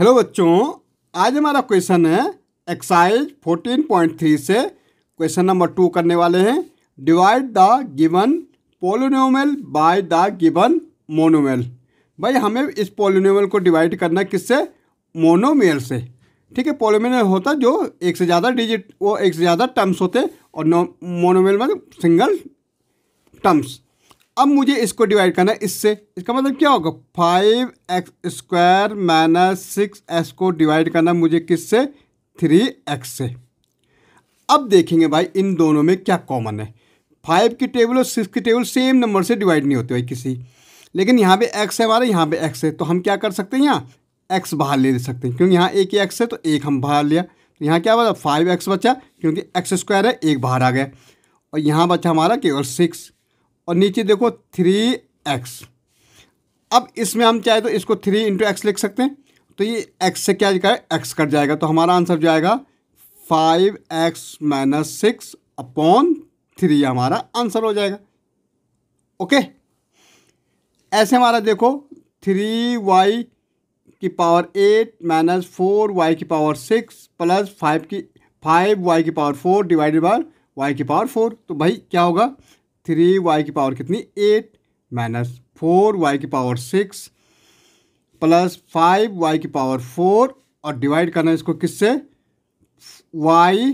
hello बच्चों आज हमारा क्वेश्चन है एक्साइज 14.3 से क्वेश्चन नंबर टू करने वाले हैं divide the given polynomial by the given monomial भाई हमें इस पोलिनोमल को डिवाइड करना किससे मोनोमेल से ठीक है पोलिनोमल होता जो एक से ज़्यादा डिजिट वो एक से ज़्यादा टर्म्स होते और मोनोमेल मतलब सिंगल टर्म्स अब मुझे इसको डिवाइड करना है इससे इसका मतलब क्या होगा five x square minus six x को डिवाइड करना मुझे किससे थ्री एक्स से अब देखेंगे भाई इन दोनों में क्या कॉमन है फाइव की टेबल और सिक्स की टेबल सेम नंबर से डिवाइड नहीं होते भाई किसी लेकिन यहाँ पे एक्स है हमारा यहाँ पे एक्स है तो हम क्या कर सकते हैं यहाँ एक्स बाहर ले सकते हैं क्योंकि यहाँ एक ही एक्स है तो एक हम बाहर लिया तो यहाँ क्या बचा फाइव एक्स बचा क्योंकि एक्स स्क्वायर है एक बाहर आ गया और यहाँ बचा हमारा केवल सिक्स और नीचे देखो थ्री एक्स अब इसमें हम चाहे तो इसको थ्री इंटू एक्स लिख सकते हैं तो ये एक्स से क्या जाएगा एक्स कट जाएगा तो हमारा आंसर जाएगा five x minus six upon three हमारा आंसर हो जाएगा ओके ऐसे हमारा देखो थ्री वाई की power eight minus four y की पावर सिक्स प्लस फाइव की फाइव वाई की power four divided by y की पावर फोर तो भाई क्या होगा थ्री वाई की पावर कितनी एट माइनस फोर वाई की power six plus five y की पावर फोर और डिवाइड करना इसको किससे वाई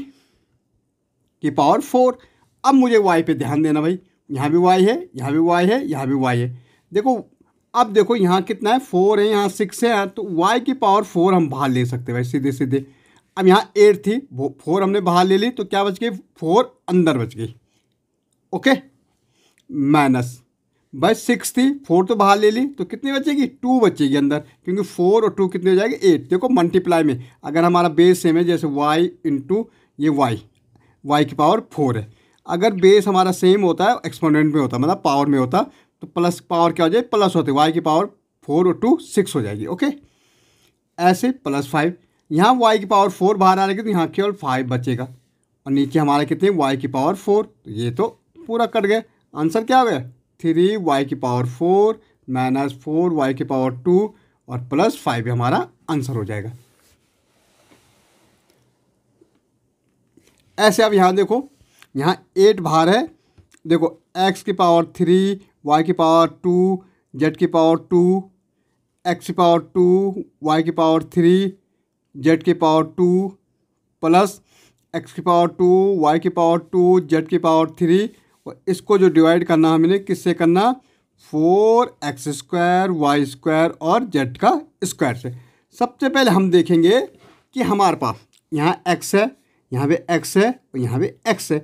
की पावर फोर अब मुझे वाई पे ध्यान देना भाई यहाँ भी वाई है यहाँ भी वाई है यहाँ भी वाई है देखो अब देखो यहाँ कितना है फोर है यहाँ सिक्स है तो वाई की पावर फोर हम बाहर ले सकते भाई सीधे सीधे अब यहाँ एट थी वो फोर हमने बाहर ले ली तो क्या बच गई फोर अंदर बच गई ओके माइनस बाई थी फोर तो बाहर ले ली तो कितनी बचेगी टू बचेगी अंदर क्योंकि फोर और टू कितनी हो जाएगी एट देखो मल्टीप्लाई में अगर हमारा बेस सेम है जैसे वाई इंटू ये वाई वाई की पावर फोर है अगर बेस हमारा सेम होता है एक्सपोनेंट में होता मतलब पावर में होता तो प्लस पावर क्या हो जाए प्लस होते वाई की पावर फोर और टू सिक्स हो जाएगी ओके ऐसे प्लस फाइव यहाँ वाई की पावर फोर बाहर आ रही है तो यहाँ केवल फाइव बचेगा और नीचे हमारा कितने वाई की पावर फोर तो ये तो पूरा कट गया आंसर क्या हो गया थ्री वाई की power four minus four y की पावर टू और प्लस फाइव हमारा आंसर हो जाएगा ऐसे अब यहाँ देखो यहाँ एट भार है देखो एक्स की पावर थ्री वाई की पावर टू जेड की पावर टू एक्स की पावर टू वाई की पावर थ्री जेड की पावर टू प्लस एक्स की पावर टू वाई की पावर टू जेड की पावर थ्री इसको जो डिवाइड करना हमने किससे करना four x square y square और जेड का स्क्वायर से सबसे पहले हम देखेंगे कि हमारे पास यहाँ एक्स है यहाँ पे एक्स है और यहाँ पे एक्स है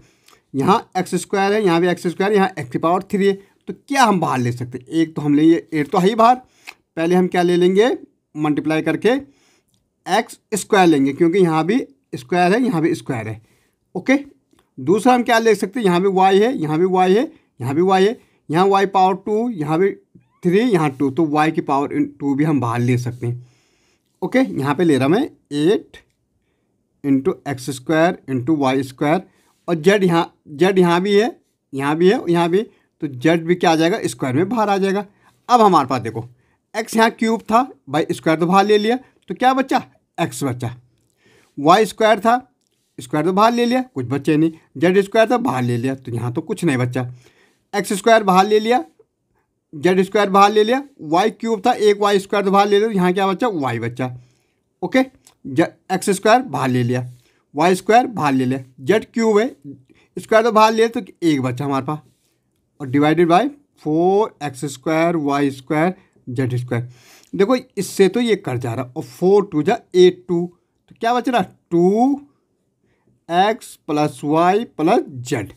यहाँ एक्स स्क्वायर है यहाँ पे एक्स स्क्वायर यहाँ एक्स की पावर थ्री है तो क्या हम बाहर ले सकते एक तो हम लेंगे एट तो है ही बाहर पहले हम क्या ले लेंगे मल्टीप्लाई करके एक्स स्क्वायर लेंगे क्योंकि यहाँ भी स्क्वायर है यहाँ भी स्क्वायर है ओके दूसरा हम क्या ले सकते हैं यहाँ भी वाई है यहाँ भी वाई है यहाँ भी वाई है यहाँ वाई पावर टू यहाँ भी थ्री यहाँ टू तो वाई की पावर टू भी हम बाहर ले सकते हैं ओके यहाँ पे ले रहा मैं eight into x square into y square और जेड यहाँ जेड यहाँ भी है यहाँ भी है यहाँ भी तो जेड भी क्या आ जाएगा स्क्वायर में बाहर आ जाएगा अब हमारे पास देखो एक्स यहाँ क्यूब था भाई स्क्वायर तो बाहर ले लिया तो क्या बच्चा एक्स बच्चा वाई स्क्वायर था स्क्वायर तो बाहर ले लिया कुछ बच्चे नहीं जेड स्क्वायर तो बाहर ले लिया तो यहाँ तो कुछ नहीं बच्चा एक्स स्क्वायर बाहर ले लिया जेड स्क्वायर बाहर ले लिया वाई क्यूब था एक वाई स्क्वायर तो बाहर ले लिया तो यहाँ क्या बच्चा वाई बच्चा ओके एक्स स्क्वायर बाहर ले लिया वाई स्क्वायर बाहर ले लिया जेड क्यूब है स्क्वायर तो बाहर ले तो एक बच्चा हमारे पास और divided by four x square y square z square देखो इससे तो ये कर जा रहा और फोर टू जा एट टू तो क्या बच रहा two x plus y plus z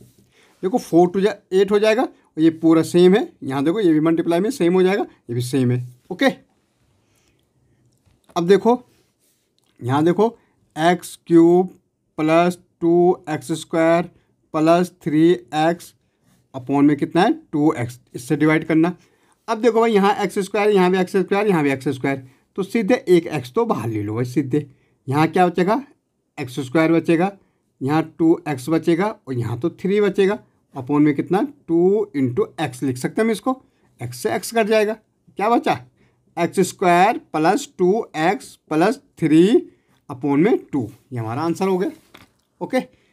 देखो फोर टू जा एट हो जाएगा और ये पूरा सेम है यहाँ देखो ये भी मल्टीप्लाई में सेम हो जाएगा ये भी सेम है ओके अब देखो यहाँ देखो x cube plus two x square plus three x upon में कितना है टू एक्स इससे डिवाइड करना अब देखो भाई यहाँ एक्स स्क्वायर यहाँ भी एक्स स्क्वायर यहाँ भी एक्स स्क्वायर तो सीधे एक एक्स तो बाहर ले लो भाई सीधे यहाँ क्या बचेगा एक्स स्क्वायर बचेगा यहाँ टू एक्स बचेगा और यहाँ तो थ्री बचेगा अपोन में कितना टू इंटू एक्स लिख सकते हैं हम इसको एक्स से एक्स कट जाएगा क्या बचा x square plus two x plus three upon में टू ये हमारा आंसर हो गया ओके